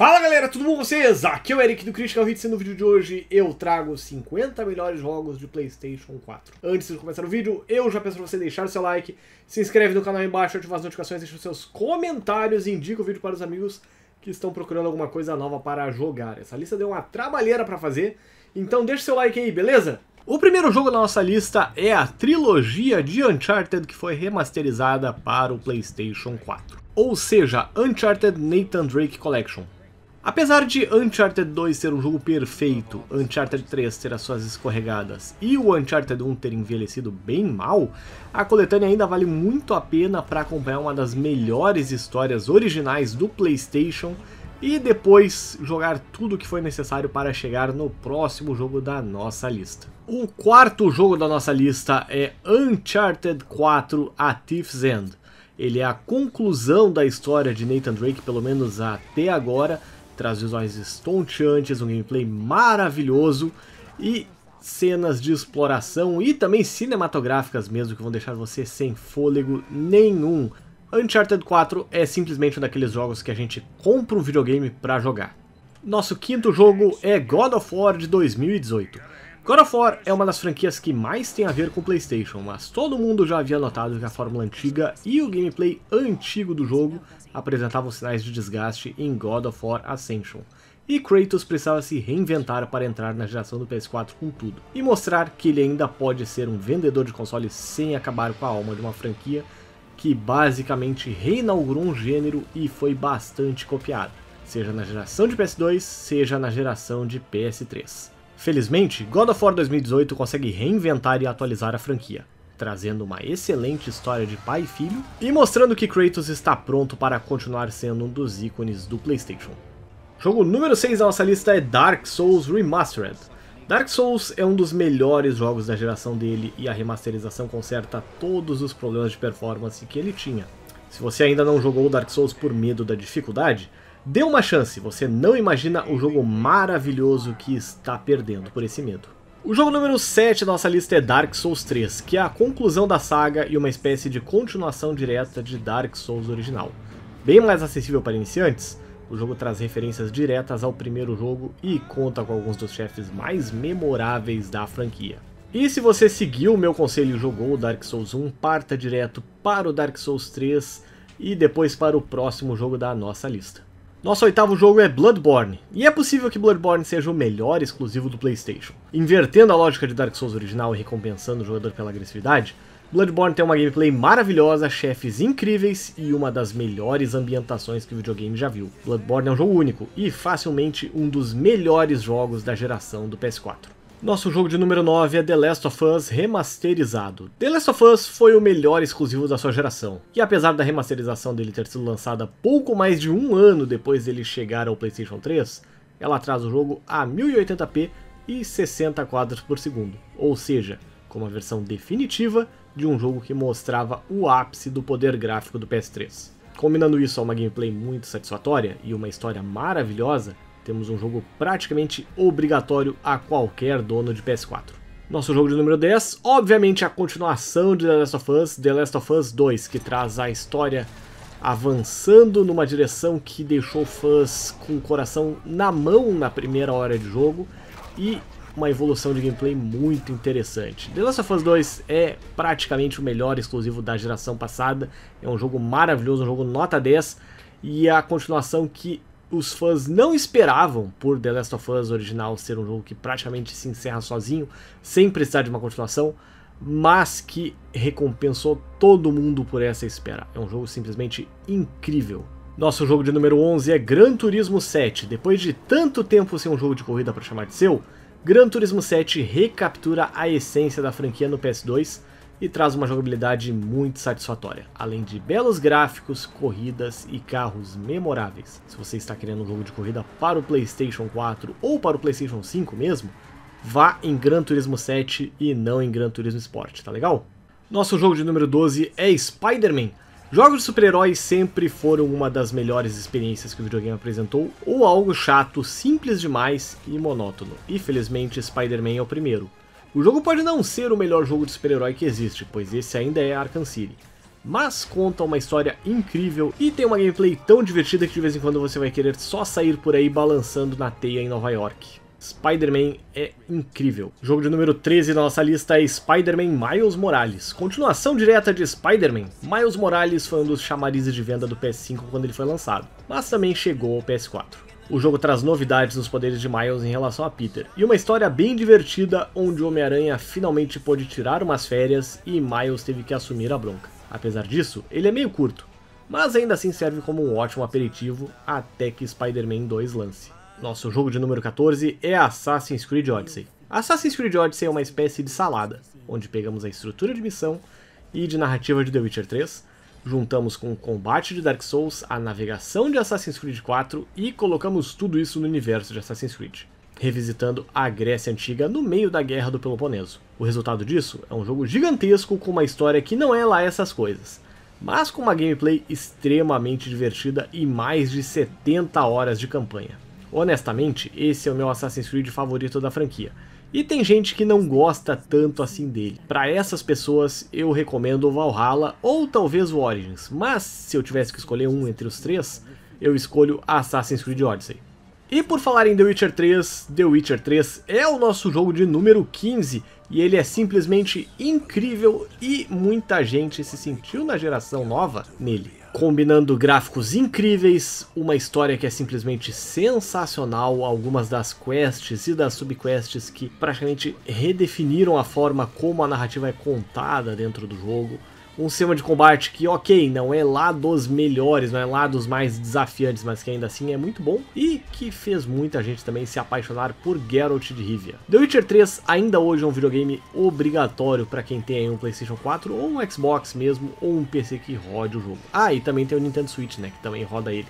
Fala galera, tudo bom com vocês? Aqui é o Eric do Critical Hits e no vídeo de hoje eu trago 50 melhores jogos de Playstation 4. Antes de começar o vídeo, eu já peço pra você deixar o seu like, se inscreve no canal aí embaixo, ativa as notificações, deixa os seus comentários e indica o vídeo para os amigos que estão procurando alguma coisa nova para jogar. Essa lista deu uma trabalheira para fazer, então deixa o seu like aí, beleza? O primeiro jogo da nossa lista é a trilogia de Uncharted que foi remasterizada para o Playstation 4. Ou seja, Uncharted Nathan Drake Collection. Apesar de Uncharted 2 ser um jogo perfeito, Uncharted 3 ter as suas escorregadas e o Uncharted 1 ter envelhecido bem mal, a coletânea ainda vale muito a pena para acompanhar uma das melhores histórias originais do PlayStation e depois jogar tudo o que foi necessário para chegar no próximo jogo da nossa lista. O quarto jogo da nossa lista é Uncharted 4 A Thief's End. Ele é a conclusão da história de Nathan Drake, pelo menos até agora, traz visões estonteantes, um gameplay maravilhoso e cenas de exploração e também cinematográficas mesmo que vão deixar você sem fôlego nenhum. Uncharted 4 é simplesmente um daqueles jogos que a gente compra um videogame para jogar. Nosso quinto jogo é God of War de 2018. God of War é uma das franquias que mais tem a ver com o PlayStation, mas todo mundo já havia notado que a fórmula antiga e o gameplay antigo do jogo apresentavam sinais de desgaste em God of War Ascension. E Kratos precisava se reinventar para entrar na geração do PS4 com tudo, e mostrar que ele ainda pode ser um vendedor de consoles sem acabar com a alma de uma franquia que basicamente reinaugurou um gênero e foi bastante copiado, seja na geração de PS2, seja na geração de PS3. Felizmente, God of War 2018 consegue reinventar e atualizar a franquia, trazendo uma excelente história de pai e filho e mostrando que Kratos está pronto para continuar sendo um dos ícones do PlayStation. Jogo número 6 da nossa lista é Dark Souls Remastered. Dark Souls é um dos melhores jogos da geração dele e a remasterização conserta todos os problemas de performance que ele tinha. Se você ainda não jogou Dark Souls por medo da dificuldade, Dê uma chance, você não imagina o jogo maravilhoso que está perdendo por esse medo. O jogo número 7 da nossa lista é Dark Souls 3, que é a conclusão da saga e uma espécie de continuação direta de Dark Souls original. Bem mais acessível para iniciantes, o jogo traz referências diretas ao primeiro jogo e conta com alguns dos chefes mais memoráveis da franquia. E se você seguiu o meu conselho e jogou Dark Souls 1, parta direto para o Dark Souls 3 e depois para o próximo jogo da nossa lista. Nosso oitavo jogo é Bloodborne, e é possível que Bloodborne seja o melhor exclusivo do PlayStation. Invertendo a lógica de Dark Souls original e recompensando o jogador pela agressividade, Bloodborne tem uma gameplay maravilhosa, chefes incríveis e uma das melhores ambientações que o videogame já viu. Bloodborne é um jogo único e facilmente um dos melhores jogos da geração do PS4. Nosso jogo de número 9 é The Last of Us remasterizado. The Last of Us foi o melhor exclusivo da sua geração, e apesar da remasterização dele ter sido lançada pouco mais de um ano depois dele chegar ao PlayStation 3, ela traz o jogo a 1080p e 60 quadros por segundo, ou seja, como a versão definitiva de um jogo que mostrava o ápice do poder gráfico do PS3. Combinando isso a uma gameplay muito satisfatória e uma história maravilhosa, temos um jogo praticamente obrigatório a qualquer dono de PS4. Nosso jogo de número 10, obviamente a continuação de The Last of Us, The Last of Us 2, que traz a história avançando numa direção que deixou fãs com o coração na mão na primeira hora de jogo e uma evolução de gameplay muito interessante. The Last of Us 2 é praticamente o melhor exclusivo da geração passada, é um jogo maravilhoso, um jogo nota 10 e a continuação que os fãs não esperavam por The Last of Us original ser um jogo que praticamente se encerra sozinho, sem precisar de uma continuação, mas que recompensou todo mundo por essa espera. É um jogo simplesmente incrível. Nosso jogo de número 11 é Gran Turismo 7. Depois de tanto tempo sem um jogo de corrida para chamar de seu, Gran Turismo 7 recaptura a essência da franquia no PS2 e traz uma jogabilidade muito satisfatória, além de belos gráficos, corridas e carros memoráveis. Se você está querendo um jogo de corrida para o PlayStation 4 ou para o PlayStation 5 mesmo, vá em Gran Turismo 7 e não em Gran Turismo Sport, tá legal? Nosso jogo de número 12 é Spider-Man. Jogos de super-heróis sempre foram uma das melhores experiências que o videogame apresentou, ou algo chato, simples demais e monótono. E felizmente Spider-Man é o primeiro. O jogo pode não ser o melhor jogo de super-herói que existe, pois esse ainda é Arkham City, mas conta uma história incrível e tem uma gameplay tão divertida que de vez em quando você vai querer só sair por aí balançando na teia em Nova York. Spider-Man é incrível. jogo de número 13 na nossa lista é Spider-Man Miles Morales. Continuação direta de Spider-Man, Miles Morales foi um dos chamarizes de venda do PS5 quando ele foi lançado, mas também chegou ao PS4. O jogo traz novidades nos poderes de Miles em relação a Peter, e uma história bem divertida onde o Homem-Aranha finalmente pôde tirar umas férias e Miles teve que assumir a bronca. Apesar disso, ele é meio curto, mas ainda assim serve como um ótimo aperitivo até que Spider-Man 2 lance. Nosso jogo de número 14 é Assassin's Creed Odyssey. Assassin's Creed Odyssey é uma espécie de salada, onde pegamos a estrutura de missão e de narrativa de The Witcher 3, Juntamos com o combate de Dark Souls, a navegação de Assassin's Creed 4 e colocamos tudo isso no universo de Assassin's Creed, revisitando a Grécia Antiga no meio da Guerra do Peloponeso. O resultado disso é um jogo gigantesco com uma história que não é lá essas coisas, mas com uma gameplay extremamente divertida e mais de 70 horas de campanha. Honestamente, esse é o meu Assassin's Creed favorito da franquia, e tem gente que não gosta tanto assim dele. Para essas pessoas, eu recomendo o Valhalla ou talvez o Origins, mas se eu tivesse que escolher um entre os três, eu escolho Assassin's Creed Odyssey. E por falar em The Witcher 3, The Witcher 3 é o nosso jogo de número 15 e ele é simplesmente incrível e muita gente se sentiu na geração nova nele combinando gráficos incríveis, uma história que é simplesmente sensacional, algumas das quests e das subquests que praticamente redefiniram a forma como a narrativa é contada dentro do jogo um sistema de combate que, ok, não é lá dos melhores, não é lá dos mais desafiantes, mas que ainda assim é muito bom e que fez muita gente também se apaixonar por Geralt de Rivia. The Witcher 3 ainda hoje é um videogame obrigatório para quem tem um PlayStation 4 ou um Xbox mesmo ou um PC que rode o jogo. Ah, e também tem o Nintendo Switch, né, que também roda ele.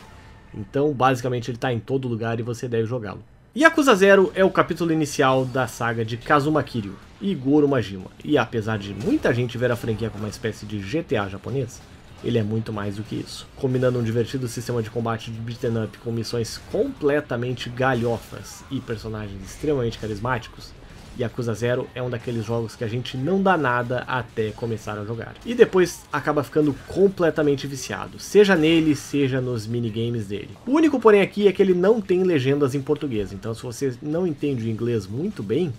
Então, basicamente, ele está em todo lugar e você deve jogá-lo. Yakuza Zero é o capítulo inicial da saga de Kazuma Kiryu e Goro Majima, e apesar de muita gente ver a franquia como uma espécie de GTA japonês, ele é muito mais do que isso, combinando um divertido sistema de combate de beat'em up com missões completamente galhofas e personagens extremamente carismáticos, Yakuza Zero é um daqueles jogos que a gente não dá nada até começar a jogar. E depois acaba ficando completamente viciado, seja nele, seja nos minigames dele. O único porém aqui é que ele não tem legendas em português, então se você não entende o inglês muito bem,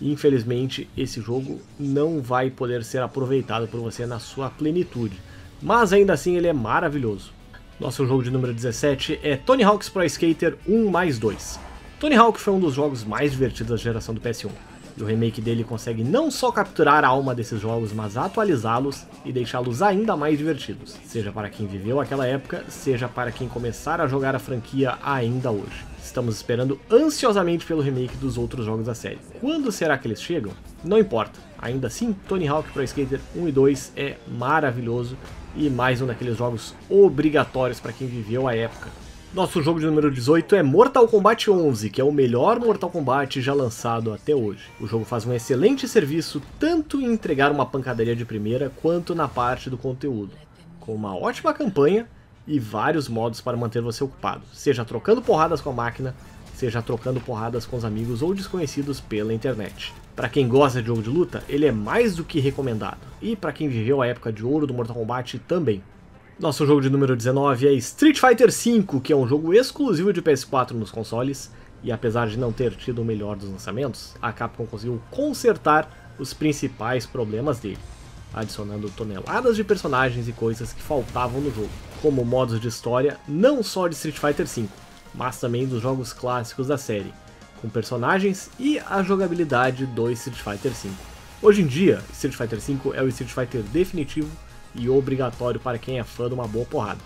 infelizmente esse jogo não vai poder ser aproveitado por você na sua plenitude. Mas ainda assim ele é maravilhoso. Nosso jogo de número 17 é Tony Hawk's Pro Skater 1 mais 2. Tony Hawk foi um dos jogos mais divertidos da geração do PS1. E o remake dele consegue não só capturar a alma desses jogos, mas atualizá-los e deixá-los ainda mais divertidos, seja para quem viveu aquela época, seja para quem começar a jogar a franquia ainda hoje. Estamos esperando ansiosamente pelo remake dos outros jogos da série. Quando será que eles chegam? Não importa. Ainda assim, Tony Hawk Pro Skater 1 e 2 é maravilhoso e mais um daqueles jogos obrigatórios para quem viveu a época. Nosso jogo de número 18 é Mortal Kombat 11, que é o melhor Mortal Kombat já lançado até hoje. O jogo faz um excelente serviço tanto em entregar uma pancadaria de primeira quanto na parte do conteúdo, com uma ótima campanha e vários modos para manter você ocupado, seja trocando porradas com a máquina, seja trocando porradas com os amigos ou desconhecidos pela internet. Para quem gosta de jogo de luta, ele é mais do que recomendado, e para quem viveu a época de ouro do Mortal Kombat também. Nosso jogo de número 19 é Street Fighter V, que é um jogo exclusivo de PS4 nos consoles, e apesar de não ter tido o melhor dos lançamentos, a Capcom conseguiu consertar os principais problemas dele, adicionando toneladas de personagens e coisas que faltavam no jogo, como modos de história não só de Street Fighter V, mas também dos jogos clássicos da série, com personagens e a jogabilidade do Street Fighter V. Hoje em dia, Street Fighter V é o Street Fighter definitivo e obrigatório para quem é fã de uma boa porrada.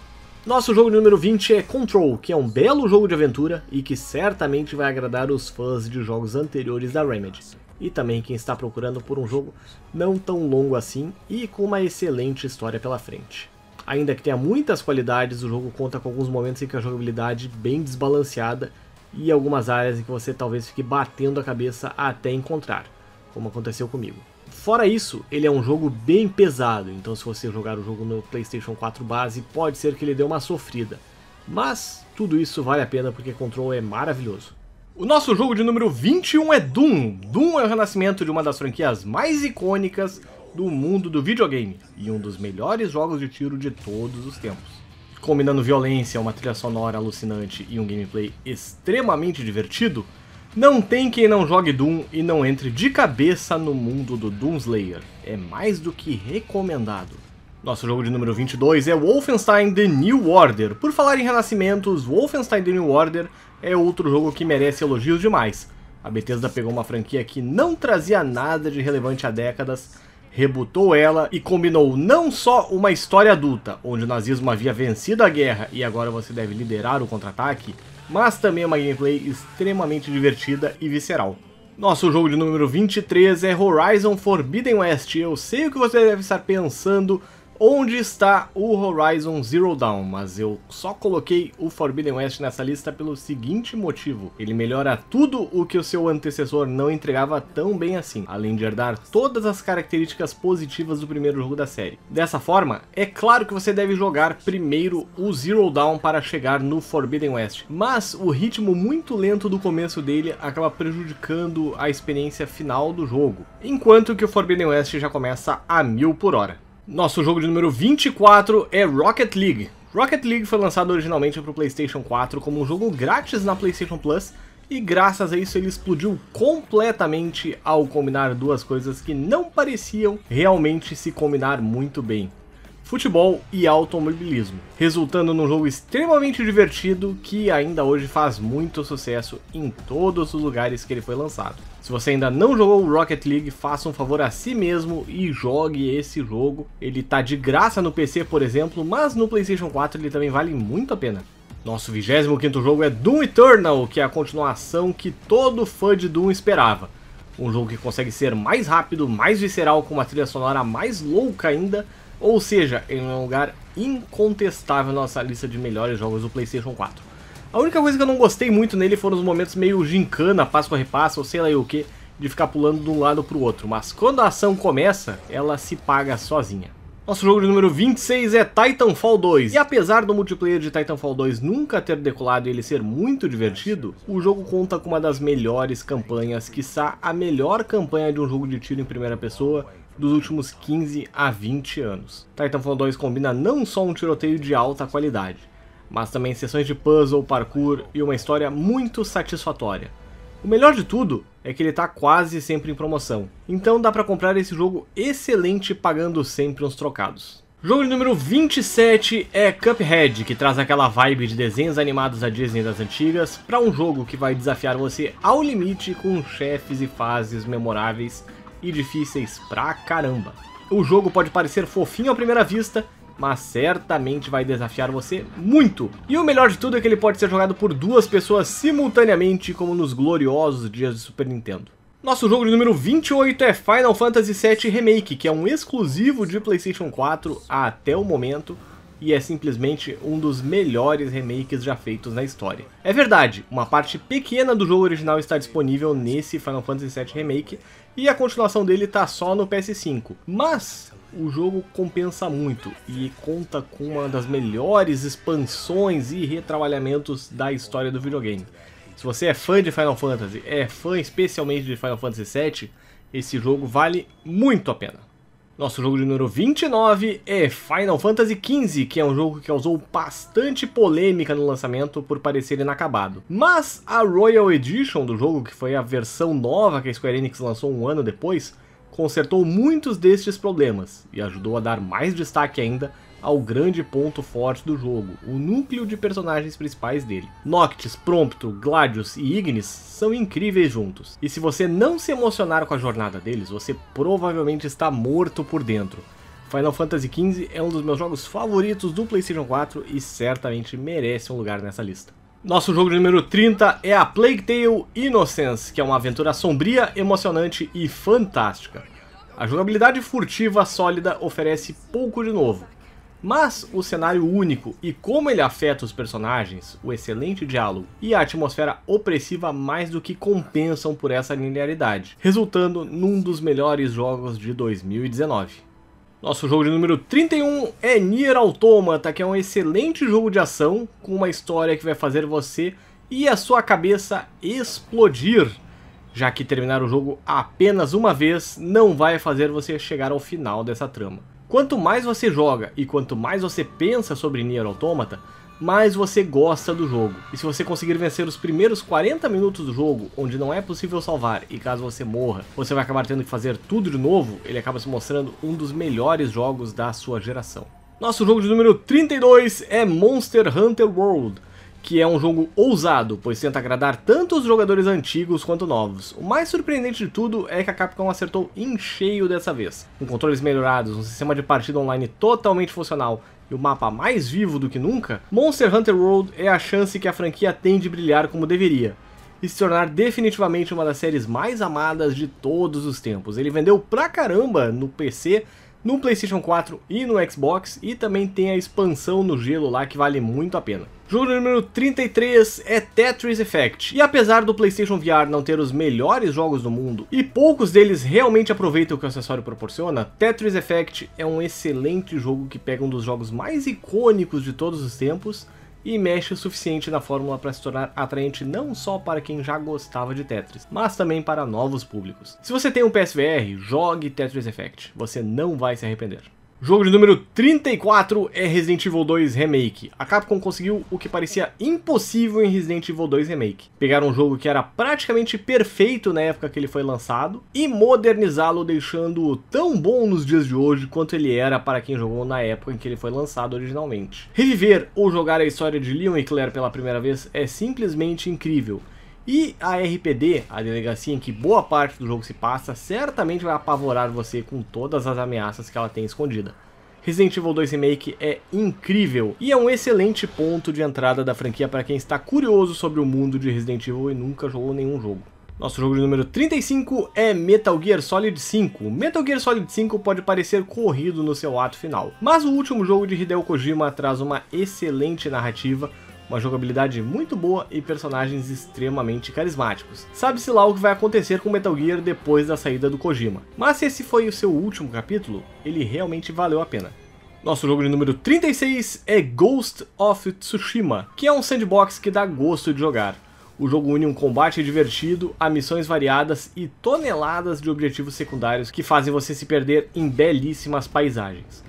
Nosso jogo número 20 é Control, que é um belo jogo de aventura e que certamente vai agradar os fãs de jogos anteriores da Remedy, e também quem está procurando por um jogo não tão longo assim e com uma excelente história pela frente. Ainda que tenha muitas qualidades, o jogo conta com alguns momentos em que a jogabilidade é bem desbalanceada e algumas áreas em que você talvez fique batendo a cabeça até encontrar, como aconteceu comigo. Fora isso, ele é um jogo bem pesado, então se você jogar o jogo no PlayStation 4 base, pode ser que ele dê uma sofrida. Mas tudo isso vale a pena porque Control é maravilhoso. O nosso jogo de número 21 é Doom. Doom é o renascimento de uma das franquias mais icônicas do mundo do videogame e um dos melhores jogos de tiro de todos os tempos. Combinando violência, uma trilha sonora alucinante e um gameplay extremamente divertido, não tem quem não jogue Doom e não entre de cabeça no mundo do Doomslayer. É mais do que recomendado. Nosso jogo de número 22 é Wolfenstein The New Order. Por falar em renascimentos, Wolfenstein The New Order é outro jogo que merece elogios demais. A Bethesda pegou uma franquia que não trazia nada de relevante há décadas, rebutou ela e combinou não só uma história adulta, onde o nazismo havia vencido a guerra e agora você deve liderar o contra-ataque, mas também é uma gameplay extremamente divertida e visceral. Nosso jogo de número 23 é Horizon Forbidden West. Eu sei o que você deve estar pensando, Onde está o Horizon Zero Dawn? Mas eu só coloquei o Forbidden West nessa lista pelo seguinte motivo. Ele melhora tudo o que o seu antecessor não entregava tão bem assim, além de herdar todas as características positivas do primeiro jogo da série. Dessa forma, é claro que você deve jogar primeiro o Zero Dawn para chegar no Forbidden West, mas o ritmo muito lento do começo dele acaba prejudicando a experiência final do jogo, enquanto que o Forbidden West já começa a mil por hora. Nosso jogo de número 24 é Rocket League. Rocket League foi lançado originalmente para o PlayStation 4 como um jogo grátis na PlayStation Plus e graças a isso ele explodiu completamente ao combinar duas coisas que não pareciam realmente se combinar muito bem. Futebol e automobilismo, resultando num jogo extremamente divertido que ainda hoje faz muito sucesso em todos os lugares que ele foi lançado. Se você ainda não jogou o Rocket League, faça um favor a si mesmo e jogue esse jogo. Ele tá de graça no PC, por exemplo, mas no PlayStation 4 ele também vale muito a pena. Nosso 25º jogo é Doom Eternal, que é a continuação que todo fã de Doom esperava. Um jogo que consegue ser mais rápido, mais visceral, com uma trilha sonora mais louca ainda, ou seja, em é um lugar incontestável na nossa lista de melhores jogos do PlayStation 4. A única coisa que eu não gostei muito nele foram os momentos meio gincana, Páscoa repassa ou sei lá o que, de ficar pulando de um lado pro outro, mas quando a ação começa, ela se paga sozinha. Nosso jogo de número 26 é Titanfall 2, e apesar do multiplayer de Titanfall 2 nunca ter decolado e ele ser muito divertido, o jogo conta com uma das melhores campanhas, quiçá a melhor campanha de um jogo de tiro em primeira pessoa dos últimos 15 a 20 anos. Titanfall 2 combina não só um tiroteio de alta qualidade, mas também sessões de puzzle, parkour e uma história muito satisfatória. O melhor de tudo é que ele está quase sempre em promoção, então dá para comprar esse jogo excelente pagando sempre uns trocados. Jogo número 27 é Cuphead, que traz aquela vibe de desenhos animados da Disney das antigas para um jogo que vai desafiar você ao limite com chefes e fases memoráveis e difíceis pra caramba. O jogo pode parecer fofinho à primeira vista, mas certamente vai desafiar você muito. E o melhor de tudo é que ele pode ser jogado por duas pessoas simultaneamente, como nos gloriosos dias de Super Nintendo. Nosso jogo de número 28 é Final Fantasy VII Remake, que é um exclusivo de PlayStation 4 até o momento, e é simplesmente um dos melhores remakes já feitos na história. É verdade, uma parte pequena do jogo original está disponível nesse Final Fantasy VII Remake e a continuação dele está só no PS5, mas o jogo compensa muito e conta com uma das melhores expansões e retrabalhamentos da história do videogame. Se você é fã de Final Fantasy, é fã especialmente de Final Fantasy VII, esse jogo vale muito a pena. Nosso jogo de número 29 é Final Fantasy XV, que é um jogo que causou bastante polêmica no lançamento por parecer inacabado. Mas a Royal Edition do jogo, que foi a versão nova que a Square Enix lançou um ano depois, consertou muitos destes problemas e ajudou a dar mais destaque ainda ao grande ponto forte do jogo, o núcleo de personagens principais dele. Noctis, Prompto, Gladius e Ignis são incríveis juntos, e se você não se emocionar com a jornada deles, você provavelmente está morto por dentro. Final Fantasy XV é um dos meus jogos favoritos do PlayStation 4 e certamente merece um lugar nessa lista. Nosso jogo número 30 é a Plague Tale Innocence, que é uma aventura sombria, emocionante e fantástica. A jogabilidade furtiva sólida oferece pouco de novo, mas o cenário único e como ele afeta os personagens, o excelente diálogo e a atmosfera opressiva mais do que compensam por essa linearidade, resultando num dos melhores jogos de 2019. Nosso jogo de número 31 é Nier Automata, que é um excelente jogo de ação com uma história que vai fazer você e a sua cabeça explodir. Já que terminar o jogo apenas uma vez não vai fazer você chegar ao final dessa trama. Quanto mais você joga e quanto mais você pensa sobre Nier Automata, mais você gosta do jogo. E se você conseguir vencer os primeiros 40 minutos do jogo, onde não é possível salvar, e caso você morra, você vai acabar tendo que fazer tudo de novo, ele acaba se mostrando um dos melhores jogos da sua geração. Nosso jogo de número 32 é Monster Hunter World, que é um jogo ousado, pois tenta agradar tanto os jogadores antigos quanto novos. O mais surpreendente de tudo é que a Capcom acertou em cheio dessa vez. Com controles melhorados, um sistema de partida online totalmente funcional e o mapa mais vivo do que nunca, Monster Hunter World é a chance que a franquia tem de brilhar como deveria e se tornar definitivamente uma das séries mais amadas de todos os tempos. Ele vendeu pra caramba no PC no PlayStation 4 e no Xbox, e também tem a expansão no gelo lá que vale muito a pena. Jogo número 33 é Tetris Effect, e apesar do PlayStation VR não ter os melhores jogos do mundo, e poucos deles realmente aproveitam o que o acessório proporciona, Tetris Effect é um excelente jogo que pega um dos jogos mais icônicos de todos os tempos, e mexe o suficiente na fórmula para se tornar atraente não só para quem já gostava de Tetris, mas também para novos públicos. Se você tem um PSVR, jogue Tetris Effect, você não vai se arrepender. Jogo de número 34 é Resident Evil 2 Remake. A Capcom conseguiu o que parecia impossível em Resident Evil 2 Remake. pegar um jogo que era praticamente perfeito na época que ele foi lançado e modernizá-lo deixando-o tão bom nos dias de hoje quanto ele era para quem jogou na época em que ele foi lançado originalmente. Reviver ou jogar a história de Leon e Claire pela primeira vez é simplesmente incrível. E a RPD, a delegacia em que boa parte do jogo se passa, certamente vai apavorar você com todas as ameaças que ela tem escondida. Resident Evil 2 Remake é incrível e é um excelente ponto de entrada da franquia para quem está curioso sobre o mundo de Resident Evil e nunca jogou nenhum jogo. Nosso jogo de número 35 é Metal Gear Solid 5. Metal Gear Solid 5 pode parecer corrido no seu ato final, mas o último jogo de Hideo Kojima traz uma excelente narrativa uma jogabilidade muito boa e personagens extremamente carismáticos. Sabe-se lá o que vai acontecer com Metal Gear depois da saída do Kojima. Mas se esse foi o seu último capítulo, ele realmente valeu a pena. Nosso jogo de número 36 é Ghost of Tsushima, que é um sandbox que dá gosto de jogar. O jogo une um combate divertido a missões variadas e toneladas de objetivos secundários que fazem você se perder em belíssimas paisagens.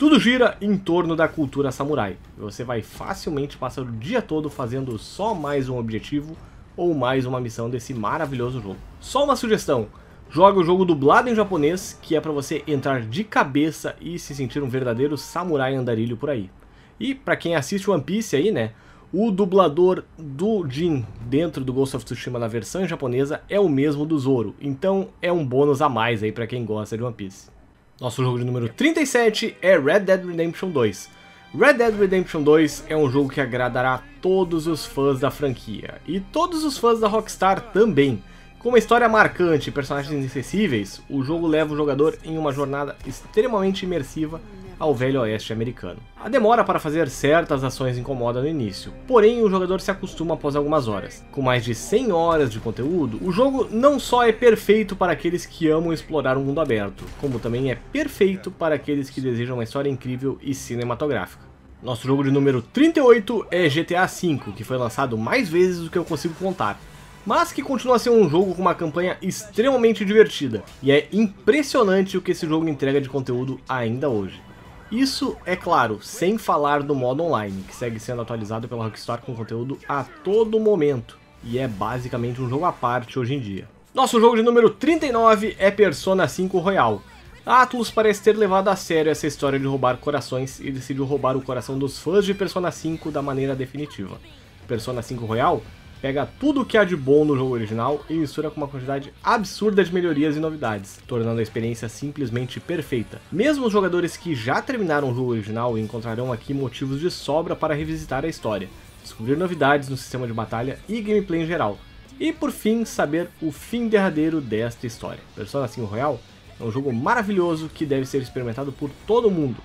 Tudo gira em torno da cultura samurai. Você vai facilmente passar o dia todo fazendo só mais um objetivo ou mais uma missão desse maravilhoso jogo. Só uma sugestão, joga o jogo dublado em japonês, que é para você entrar de cabeça e se sentir um verdadeiro samurai andarilho por aí. E para quem assiste One Piece aí, né, o dublador do Jin dentro do Ghost of Tsushima na versão japonesa é o mesmo do Zoro, então é um bônus a mais aí para quem gosta de One Piece. Nosso jogo de número 37 é Red Dead Redemption 2. Red Dead Redemption 2 é um jogo que agradará todos os fãs da franquia, e todos os fãs da Rockstar também. Com uma história marcante e personagens inacessíveis, o jogo leva o jogador em uma jornada extremamente imersiva ao velho oeste americano. A demora para fazer certas ações incomoda no início, porém o jogador se acostuma após algumas horas. Com mais de 100 horas de conteúdo, o jogo não só é perfeito para aqueles que amam explorar o um mundo aberto, como também é perfeito para aqueles que desejam uma história incrível e cinematográfica. Nosso jogo de número 38 é GTA V, que foi lançado mais vezes do que eu consigo contar, mas que continua a ser um jogo com uma campanha extremamente divertida, e é impressionante o que esse jogo entrega de conteúdo ainda hoje. Isso, é claro, sem falar do modo online, que segue sendo atualizado pela Rockstar com conteúdo a todo momento, e é basicamente um jogo à parte hoje em dia. Nosso jogo de número 39 é Persona 5 Royal. A Atlus parece ter levado a sério essa história de roubar corações e decidiu roubar o coração dos fãs de Persona 5 da maneira definitiva. Persona 5 Royal pega tudo o que há de bom no jogo original e mistura com uma quantidade absurda de melhorias e novidades, tornando a experiência simplesmente perfeita. Mesmo os jogadores que já terminaram o jogo original encontrarão aqui motivos de sobra para revisitar a história, descobrir novidades no sistema de batalha e gameplay em geral, e por fim saber o fim derradeiro desta história. Persona 5 Royal é um jogo maravilhoso que deve ser experimentado por todo mundo,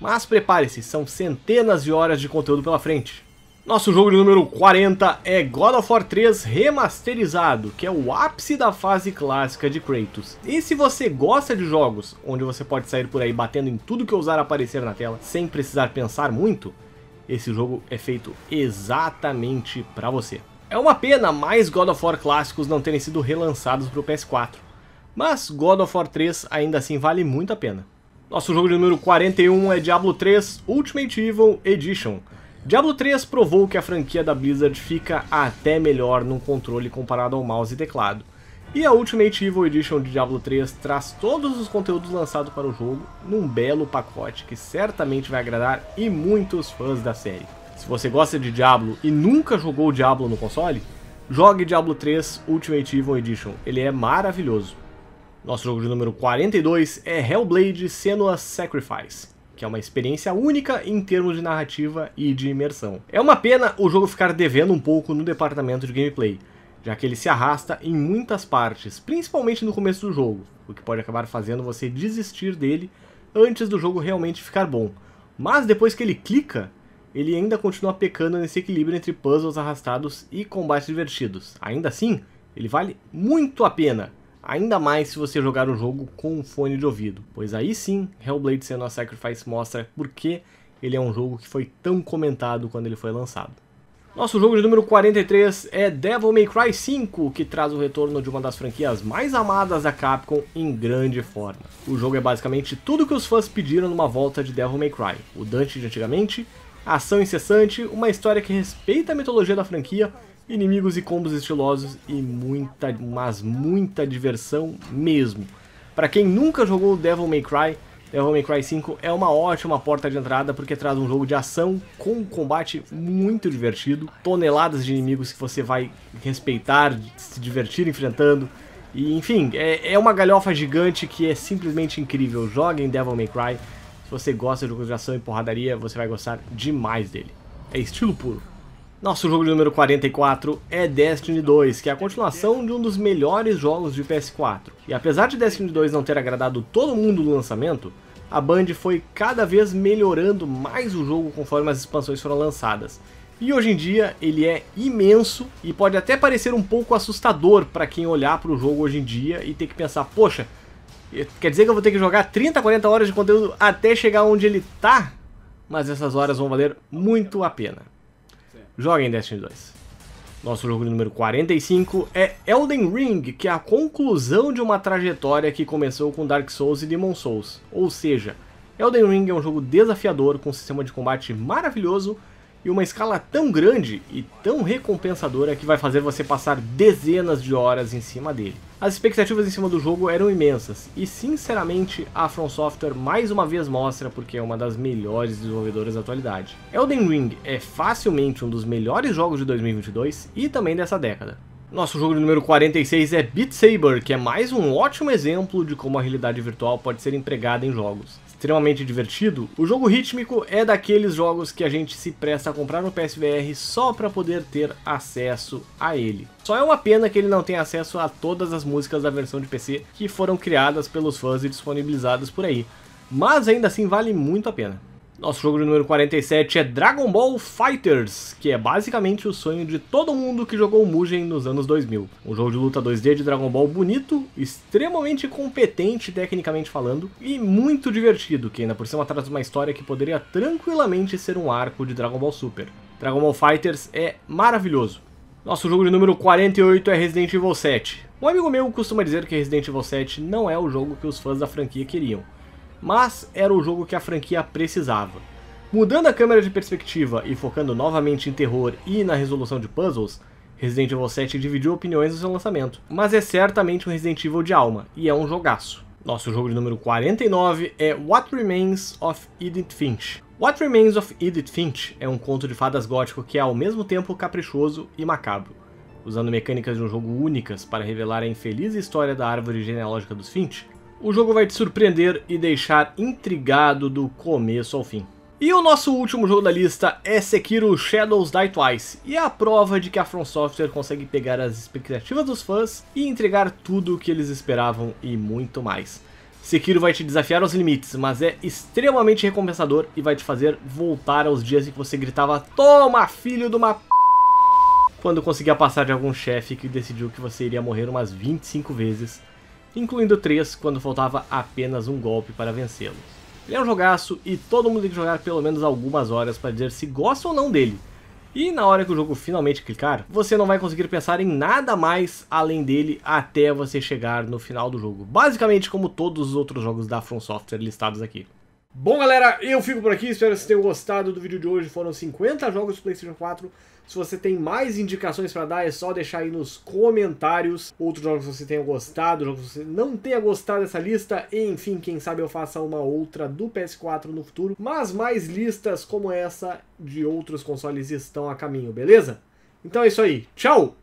mas prepare-se, são centenas de horas de conteúdo pela frente. Nosso jogo de número 40 é God of War 3 Remasterizado, que é o ápice da fase clássica de Kratos. E se você gosta de jogos onde você pode sair por aí batendo em tudo que ousar aparecer na tela sem precisar pensar muito, esse jogo é feito exatamente para você. É uma pena mais God of War clássicos não terem sido relançados para o PS4, mas God of War 3 ainda assim vale muito a pena. Nosso jogo de número 41 é Diablo 3 Ultimate Evil Edition, Diablo 3 provou que a franquia da Blizzard fica até melhor num controle comparado ao mouse e teclado. E a Ultimate Evil Edition de Diablo 3 traz todos os conteúdos lançados para o jogo num belo pacote que certamente vai agradar e muitos fãs da série. Se você gosta de Diablo e nunca jogou Diablo no console, jogue Diablo 3 Ultimate Evil Edition, ele é maravilhoso. Nosso jogo de número 42 é Hellblade Senua's Sacrifice que é uma experiência única em termos de narrativa e de imersão. É uma pena o jogo ficar devendo um pouco no departamento de gameplay, já que ele se arrasta em muitas partes, principalmente no começo do jogo, o que pode acabar fazendo você desistir dele antes do jogo realmente ficar bom. Mas depois que ele clica, ele ainda continua pecando nesse equilíbrio entre puzzles arrastados e combates divertidos. Ainda assim, ele vale muito a pena Ainda mais se você jogar o jogo com um fone de ouvido, pois aí sim Hellblade Senua's Sacrifice mostra por que ele é um jogo que foi tão comentado quando ele foi lançado. Nosso jogo de número 43 é Devil May Cry 5, que traz o retorno de uma das franquias mais amadas da Capcom em grande forma. O jogo é basicamente tudo que os fãs pediram numa volta de Devil May Cry, o Dante de antigamente, ação incessante, uma história que respeita a mitologia da franquia inimigos e combos estilosos e muita, mas muita diversão mesmo. Para quem nunca jogou Devil May Cry, Devil May Cry 5 é uma ótima porta de entrada porque traz um jogo de ação com um combate muito divertido, toneladas de inimigos que você vai respeitar, se divertir enfrentando. E enfim, é, é uma galhofa gigante que é simplesmente incrível. Joguem Devil May Cry. Se você gosta de jogos de ação e porradaria, você vai gostar demais dele. É estilo puro. Nosso jogo de número 44 é Destiny 2, que é a continuação de um dos melhores jogos de PS4. E apesar de Destiny 2 não ter agradado todo mundo no lançamento, a Band foi cada vez melhorando mais o jogo conforme as expansões foram lançadas. E hoje em dia ele é imenso e pode até parecer um pouco assustador para quem olhar para o jogo hoje em dia e ter que pensar, poxa, eh, quer dizer que eu vou ter que jogar 30, 40 horas de conteúdo até chegar onde ele tá? Mas essas horas vão valer muito a pena. Joguem Destiny 2. Nosso jogo número 45 é Elden Ring, que é a conclusão de uma trajetória que começou com Dark Souls e Demon Souls. Ou seja, Elden Ring é um jogo desafiador com um sistema de combate maravilhoso e uma escala tão grande e tão recompensadora que vai fazer você passar dezenas de horas em cima dele. As expectativas em cima do jogo eram imensas, e sinceramente a From Software mais uma vez mostra porque é uma das melhores desenvolvedoras da atualidade. Elden Ring é facilmente um dos melhores jogos de 2022 e também dessa década. Nosso jogo número 46 é Beat Saber, que é mais um ótimo exemplo de como a realidade virtual pode ser empregada em jogos extremamente divertido, o jogo rítmico é daqueles jogos que a gente se presta a comprar no PSVR só para poder ter acesso a ele. Só é uma pena que ele não tem acesso a todas as músicas da versão de PC que foram criadas pelos fãs e disponibilizadas por aí, mas ainda assim vale muito a pena. Nosso jogo de número 47 é Dragon Ball Fighters, que é basicamente o sonho de todo mundo que jogou Mugen nos anos 2000. Um jogo de luta 2D de Dragon Ball bonito, extremamente competente tecnicamente falando e muito divertido, que ainda por cima traz uma história que poderia tranquilamente ser um arco de Dragon Ball Super. Dragon Ball Fighters é maravilhoso. Nosso jogo de número 48 é Resident Evil 7. Um amigo meu costuma dizer que Resident Evil 7 não é o jogo que os fãs da franquia queriam mas era o jogo que a franquia precisava. Mudando a câmera de perspectiva e focando novamente em terror e na resolução de puzzles, Resident Evil 7 dividiu opiniões no seu lançamento, mas é certamente um Resident Evil de alma, e é um jogaço. Nosso jogo de número 49 é What Remains of Edith Finch. What Remains of Edith Finch é um conto de fadas gótico que é ao mesmo tempo caprichoso e macabro. Usando mecânicas de um jogo únicas para revelar a infeliz história da árvore genealógica dos Finch, o jogo vai te surpreender e deixar intrigado do começo ao fim. E o nosso último jogo da lista é Sekiro Shadows Die Twice, e é a prova de que a From Software consegue pegar as expectativas dos fãs e entregar tudo o que eles esperavam e muito mais. Sekiro vai te desafiar aos limites, mas é extremamente recompensador e vai te fazer voltar aos dias em que você gritava Toma, filho de uma p... quando conseguia passar de algum chefe que decidiu que você iria morrer umas 25 vezes incluindo três quando faltava apenas um golpe para vencê-lo. Ele é um jogaço e todo mundo tem que jogar pelo menos algumas horas para dizer se gosta ou não dele. E na hora que o jogo finalmente clicar, você não vai conseguir pensar em nada mais além dele até você chegar no final do jogo. Basicamente como todos os outros jogos da From Software listados aqui. Bom galera, eu fico por aqui, espero que vocês tenham gostado do vídeo de hoje. Foram 50 jogos do Playstation 4 se você tem mais indicações para dar, é só deixar aí nos comentários outros jogos que você tenha gostado, jogos que você não tenha gostado dessa lista, e, enfim, quem sabe eu faça uma outra do PS4 no futuro, mas mais listas como essa de outros consoles estão a caminho, beleza? Então é isso aí, tchau!